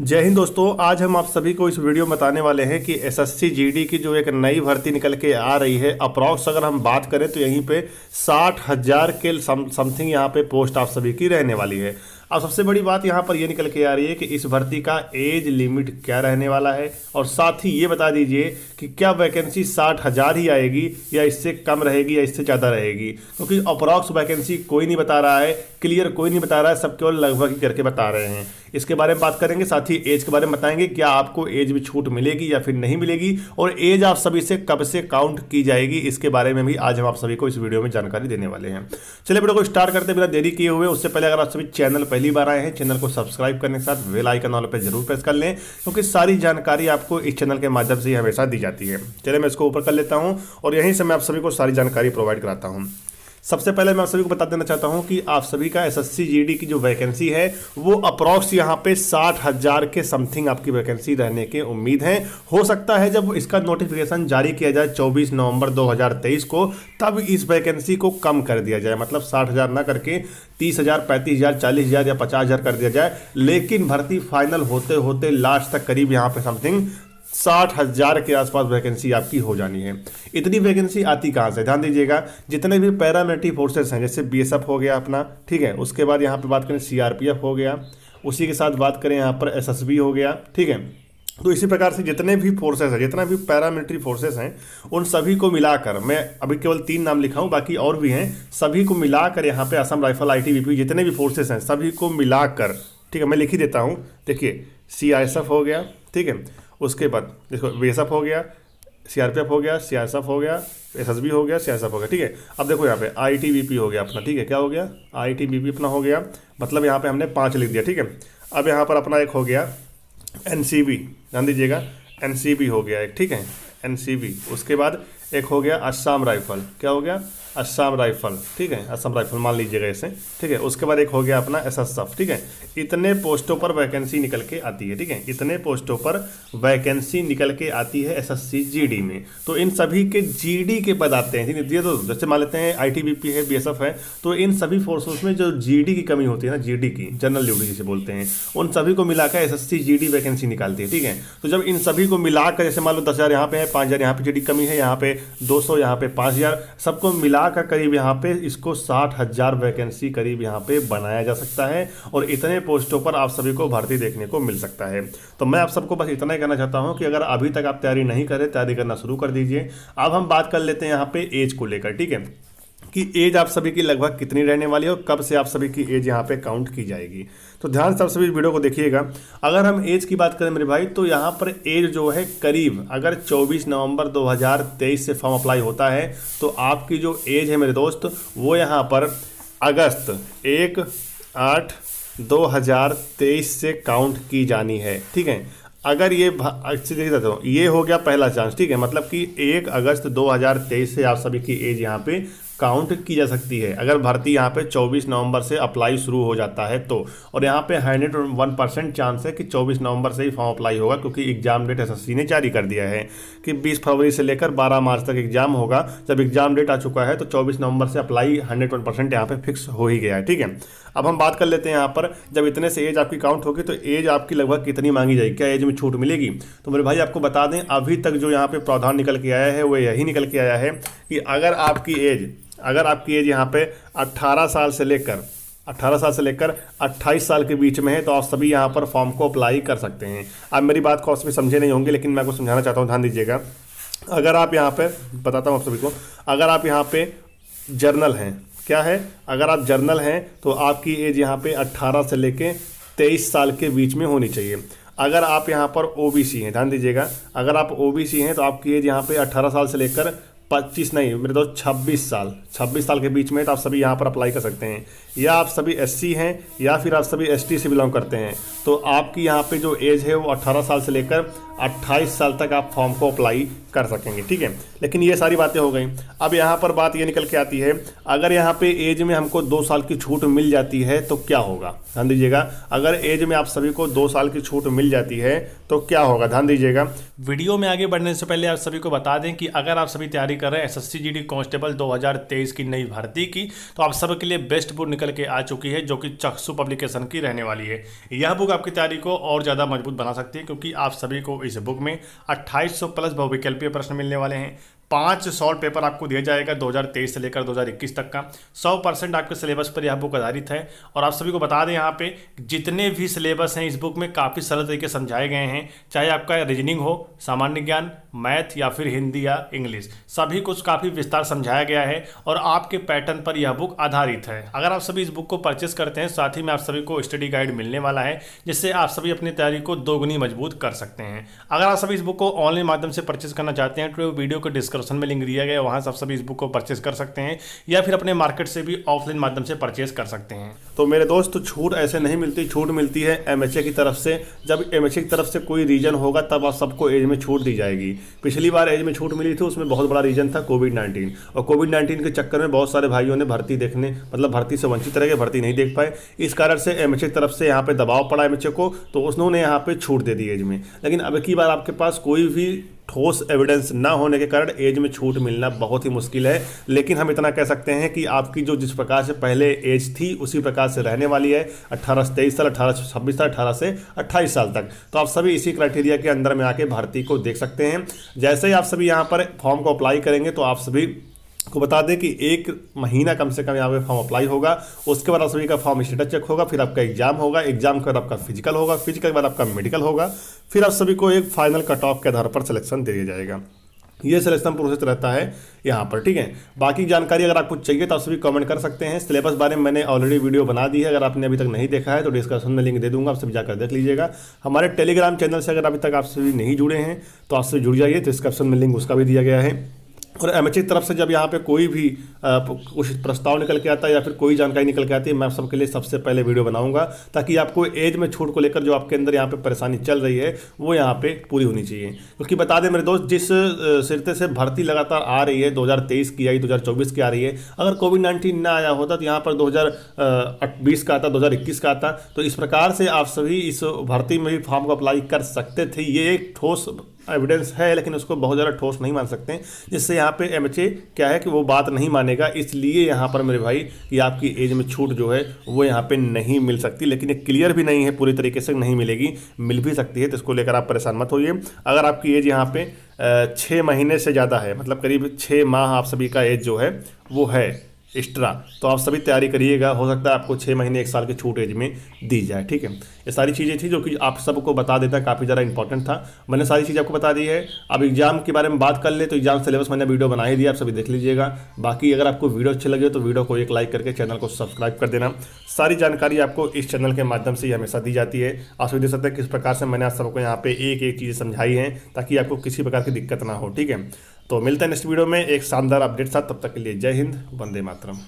जय हिंद दोस्तों आज हम आप सभी को इस वीडियो में बताने वाले हैं कि एसएससी जीडी की जो एक नई भर्ती निकल के आ रही है अप्रॉक्स अगर हम बात करें तो यहीं पे साठ हज़ार के समथिंग यहाँ पे पोस्ट आप सभी की रहने वाली है अब सबसे बड़ी बात यहाँ पर यह निकल के आ रही है कि इस भर्ती का एज लिमिट क्या रहने वाला है और साथ ही ये बता दीजिए कि क्या वैकेंसी साठ हज़ार ही आएगी या इससे कम रहेगी या इससे ज़्यादा रहेगी क्योंकि तो अप्रॉक्स वैकेंसी कोई नहीं बता रहा है क्लियर कोई नहीं बता रहा है सब केवल लगभग ही करके बता रहे हैं इसके बारे में बात करेंगे साथ ही एज के बारे में बताएंगे क्या आपको एज भी छूट मिलेगी या फिर नहीं मिलेगी और एज आप सभी से कब से काउंट की जाएगी इसके बारे में भी आज हम आप सभी को इस वीडियो में जानकारी देने वाले हैं चलिए वीडियो को स्टार्ट करते बिना देरी किए हुए उससे पहले अगर आप सभी चैनल पहले पहली बार आए हैं चैनल को सब्सक्राइब करने के साथ वेल आइकन वालों पर जरूर प्रेस कर लें क्योंकि सारी जानकारी आपको इस चैनल के माध्यम से हमेशा दी जाती है चलिए मैं इसको ऊपर कर लेता हूँ और यहीं से मैं आप सभी को सारी जानकारी प्रोवाइड कराता हूँ सबसे पहले मैं आप सभी को बता देना चाहता हूँ कि आप सभी का एस एस की जो वैकेंसी है वो अप्रॉक्स यहाँ पे साठ हज़ार के समथिंग आपकी वैकेंसी रहने के उम्मीद है हो सकता है जब इसका नोटिफिकेशन जारी किया जाए चौबीस नवंबर 2023 को तब इस वैकेंसी को कम कर दिया जाए मतलब साठ हज़ार ना करके तीस हज़ार पैंतीस हज़ार चालीस हज़ार या पचास हज़ार कर दिया जाए लेकिन भर्ती फाइनल होते होते लास्ट तक करीब यहाँ पे समथिंग साठ हज़ार के आसपास वैकेंसी आपकी हो जानी है इतनी वैकेंसी आती कहाँ से ध्यान दीजिएगा जितने भी पैरामिलिट्री फोर्सेस हैं जैसे बी हो गया अपना ठीक है उसके बाद यहाँ पर बात करें सी हो गया उसी के साथ बात करें यहाँ पर एस हो गया ठीक है तो इसी प्रकार से जितने भी फोर्सेस हैं जितना भी पैरामिलिट्री फोर्सेस हैं उन सभी को मिलाकर मैं अभी केवल तीन नाम लिखा हूँ बाकी और भी हैं सभी को मिलाकर यहाँ पे असम राइफल आईटीबीपी जितने भी फोर्सेस हैं सभी को मिलाकर ठीक है मैं लिख ही देता हूँ देखिए सी हो गया ठीक है उसके बाद देखो वेसअप हो गया सीआरपीएफ हो गया सीआरएसएफ हो गया एसएसबी हो गया सीआरएसएफ हो गया ठीक है अब देखो यहाँ पे आईटीबीपी हो गया अपना ठीक है क्या हो गया आईटीबीपी अपना हो गया मतलब यहाँ पे हमने पाँच लिख दिया ठीक है अब यहाँ पर अपना एक हो गया एनसीबी ध्यान दीजिएगा एनसीबी हो गया एक ठीक है एनसीबी उसके बाद एक हो गया असम राइफल क्या हो गया असम राइफल ठीक है असम राइफल मान लीजिएगा इसे ठीक है उसके बाद एक हो गया अपना एस एस एफ ठीक है इतने पोस्टों पर वैकेंसी निकल के आती है ठीक है इतने पोस्टों पर वैकेंसी निकल के आती है S S C G D में तो इन सभी के जी डी के पद आते हैं ठीक है तो जैसे मान लेते हैं आई टी बी पी है बी एस एफ है तो इन सभी फोर्सेस में जो जी डी की कमी होती है ना जी डी की जनरल ड्यूटी जिसे बोलते हैं उन सभी को मिलाकर S S C G D vacancy निकालती है ठीक है तो जब इन सभी को मिलाकर जैसे मान लो दस हज़ार यहाँ पे है पाँच हज़ार यहाँ पे जी डी कमी है यहाँ पे दो सौ यहाँ पे पाँच हज़ार सबको मिलाकर करीब यहाँ पे इसको साठ हज़ार वैकेंसी करीब यहाँ पे बनाया जा सकता है और इतने पोस्टों पर आप सभी को भर्ती देखने को मिल सकता है तो मैं आप सबको बस इतना ही कहना चाहता हूँ कि अगर अभी तक आप तैयारी नहीं करें तैयारी करना शुरू कर दीजिए अब हम बात कर लेते हैं यहाँ पे एज को लेकर ठीक है कि एज आप सभी की लगभग कितनी रहने वाली है और कब से आप सभी की एज यहाँ पे काउंट की जाएगी तो ध्यान से आप सभी वीडियो को देखिएगा अगर हम एज की बात करें मेरे भाई तो यहाँ पर एज जो है करीब अगर 24 नवंबर 2023 से फॉर्म अप्लाई होता है तो आपकी जो एज है मेरे दोस्त वो यहाँ पर अगस्त एक आठ दो से काउंट की जानी है ठीक है अगर ये अच्छी देखिए देता ये हो गया पहला चांस ठीक है मतलब कि एक अगस्त 2023 से आप सभी की एज यहाँ पे काउंट की जा सकती है अगर भर्ती यहाँ पे 24 नवंबर से अप्लाई शुरू हो जाता है तो और यहाँ पे हंड्रेड वन परसेंट चांस है कि 24 नवंबर से ही फॉर्म अप्लाई होगा क्योंकि एग्जाम डेट एस ने जारी कर दिया है कि 20 फरवरी से लेकर 12 मार्च तक एग्जाम होगा जब एग्जाम डेट आ चुका है तो चौबीस नवंबर से अप्लाई हंड्रेड वन परसेंट यहाँ पर फिक्स हो ही गया है ठीक है अब हम बात कर लेते हैं यहाँ पर जब इतने से एज आपकी काउंट होगी तो एज आपकी लगभग कितनी मांगी जाएगी क्या एज में छूट मिलेगी तो मेरे भाई आपको बता दें अभी तक जो यहाँ पे प्रावधान निकल के आया है वो यही निकल के आया है कि अगर आपकी एज अगर आपकी एज यहाँ पे 18 साल से लेकर 18 साल से लेकर 28 साल के बीच में है तो आप सभी यहाँ पर फॉर्म को अप्लाई कर सकते हैं आप मेरी बात को आप सभी समझे नहीं होंगे लेकिन मैं आपको समझाना चाहता हूँ ध्यान दीजिएगा अगर आप यहाँ पे बताता हूँ आप सभी को अगर आप यहाँ पे जर्नल हैं क्या है अगर आप जर्नल हैं तो आपकी एज यहाँ पे 18 से लेके 23 साल के बीच में होनी चाहिए अगर आप यहाँ पर ओबीसी हैं ध्यान दीजिएगा अगर आप ओबीसी हैं तो आपकी एज यहाँ पे 18 साल से लेकर पच्चीस नहीं मेरे दोस्त छब्बीस साल छब्बीस साल के बीच में तो आप सभी यहाँ पर अप्लाई कर सकते हैं या आप सभी एस हैं या फिर आप सभी एस से बिलोंग करते हैं तो आपकी यहाँ पे जो एज है वो अट्ठारह साल से लेकर अट्ठाईस साल तक आप फॉर्म को अप्लाई कर सकेंगे ठीक है लेकिन ये सारी बातें हो गई अब यहाँ पर बात ये निकल के आती है अगर यहाँ पे एज में हमको दो साल की छूट मिल जाती है तो क्या होगा ध्यान दीजिएगा अगर एज में आप सभी को दो साल की छूट मिल जाती है तो क्या होगा ध्यान दीजिएगा वीडियो में आगे बढ़ने से पहले आप सभी को बता दें कि अगर आप सभी तैयारी कर रहे हैं एस एस कांस्टेबल दो की नई भर्ती की तो आप सबके लिए बेस्ट बुक निकल के आ चुकी है जो कि चक्सु पब्लिकेशन की रहने वाली है यह बुक आपकी तैयारी को और ज़्यादा मजबूत बना सकती है क्योंकि आप सभी को इस बुक में 2800 प्लस बहुविकल्पीय प्रश्न मिलने वाले हैं पाँच सॉल्व पेपर आपको दिया जाएगा 2023 से लेकर 2021 तक का 100 परसेंट आपके सिलेबस पर यह बुक आधारित है और आप सभी को बता दें यहाँ पे जितने भी सिलेबस हैं इस बुक में काफ़ी सरल तरीके समझाए गए हैं चाहे आपका रीजनिंग हो सामान्य ज्ञान मैथ या फिर हिंदी या इंग्लिश सभी कुछ काफ़ी विस्तार समझाया गया है और आपके पैटर्न पर यह बुक आधारित है अगर आप सभी इस बुक को परचेस करते हैं साथ ही में आप सभी को स्टडी गाइड मिलने वाला है जिससे आप सभी अपनी तैयारी को दोगुनी मजबूत कर सकते हैं अगर आप सभी इस बुक को ऑनलाइन माध्यम से परचेस करना चाहते हैं तो वीडियो को डिस्कस डिस्क्रिप्शन में लिंक दिया गया वहाँ से आप सभी इस बुक को परचेस कर सकते हैं या फिर अपने मार्केट से भी ऑफलाइन माध्यम से परचेस कर सकते हैं तो मेरे दोस्त छूट ऐसे नहीं मिलती छूट मिलती है एम की तरफ से जब एम की तरफ से कोई रीजन होगा तब आप सबको एज में छूट दी जाएगी पिछली बार एज में छूट मिली थी उसमें बहुत बड़ा रीजन था कोविड नाइन्टीन और कोविड नाइन्टीन के चक्कर में बहुत सारे भाइयों ने भर्ती देखने मतलब भर्ती से वंचित रह गए भर्ती नहीं देख पाए इस कारण से एम की तरफ से यहाँ पर दबाव पड़ा एम को तो उन्होंने यहाँ पर छूट दे दी एज में लेकिन अब की बार आपके पास कोई भी ठोस एविडेंस ना होने के कारण एज में छूट मिलना बहुत ही मुश्किल है लेकिन हम इतना कह सकते हैं कि आपकी जो जिस प्रकार से पहले एज थी उसी प्रकार से रहने वाली है अट्ठारह से तेईस साल अठारह से छब्बीस साल अठारह से अट्ठाईस साल तक तो आप सभी इसी क्राइटेरिया के अंदर में आके भर्ती को देख सकते हैं जैसे ही आप सभी यहाँ पर फॉर्म को अप्लाई करेंगे तो आप सभी को बता दें कि एक महीना कम से कम यहाँ पे फॉर्म अप्लाई होगा उसके बाद आप सभी का फॉर्म स्टेटस चेक होगा फिर आपका एग्जाम होगा एग्जाम के बाद आपका फिजिकल होगा फिजिकल के बाद आपका मेडिकल होगा फिर आप सभी को एक फाइनल कट ऑफ के आधार पर सिलेक्शन दे दिया जाएगा ये सिलेक्शन प्रोसेस रहता है यहाँ पर ठीक है बाकी जानकारी अगर आपको चाहिए तो आप सभी कमेंट कर सकते हैं सिलेबस बारे में मैंने ऑलरेडी वीडियो बना दी है अगर आपने अभी तक नहीं देखा है तो डिस्क्रिप्शन में लिंक दे दूंगा आप सभी जाकर देख लीजिएगा हमारे टेलीग्राम चैनल से अगर अभी तक आप सभी नहीं जुड़े हैं तो आप सभी जुड़ जाइए डिस्क्रिप्शन तो में लिंक उसका भी दिया गया है और एम e की तरफ से जब यहाँ पे कोई भी कुछ प्रस्ताव निकल के आता है या फिर कोई जानकारी निकल के आती है मैं आप सबके लिए सबसे पहले वीडियो बनाऊंगा ताकि आपको एज में छूट को लेकर जो आपके अंदर यहाँ पे परेशानी चल रही है वो यहाँ पे पूरी होनी चाहिए क्योंकि बता दें मेरे दोस्त जिस सिरते से भर्ती लगातार आ रही है दो की आई दो की आ रही है अगर कोविड नाइन्टीन ना आया होता तो यहाँ पर दो का आता दो का आता तो इस प्रकार से आप सभी इस भर्ती में भी फॉर्म को अप्लाई कर सकते थे ये एक ठोस एविडेंस है लेकिन उसको बहुत ज़्यादा ठोस नहीं मान सकते जिससे यहाँ पे एम क्या है कि वो बात नहीं मानेगा इसलिए यहाँ पर मेरे भाई कि आपकी एज में छूट जो है वो यहाँ पे नहीं मिल सकती लेकिन ये क्लियर भी नहीं है पूरी तरीके से नहीं मिलेगी मिल भी सकती है तो इसको लेकर आप परेशान मत होइए अगर आपकी एज यहाँ पर छः महीने से ज़्यादा है मतलब करीब छः माह आप सभी का एज जो है वो है एक्स्ट्रा तो आप सभी तैयारी करिएगा हो सकता है आपको छः महीने एक साल की छूट एज में दी जाए ठीक है ये सारी चीज़ें थी जो कि आप सबको बता देता काफ़ी ज़्यादा इंपॉर्टेंट था मैंने सारी चीज़ आपको बता दी है अब एग्जाम के बारे में बात कर ले तो एग्जाम सिलेबस मैंने वीडियो बना ही दिया आप सभी देख लीजिएगा बाकी अगर आपको वीडियो अच्छी लगे तो वीडियो को एक लाइक करके चैनल को सब्सक्राइब कर देना सारी जानकारी आपको इस चैनल के माध्यम से ही हमेशा दी जाती है आप सभी देख सकते हैं किस प्रकार से मैंने आप सबको यहाँ पे एक एक चीज़ें समझाई हैं ताकि आपको किसी प्रकार की दिक्कत ना हो ठीक है तो मिलते हैं नेक्स्ट वीडियो में एक शानदार अपडेट साथ तब तक के लिए जय हिंद वंदे मातरम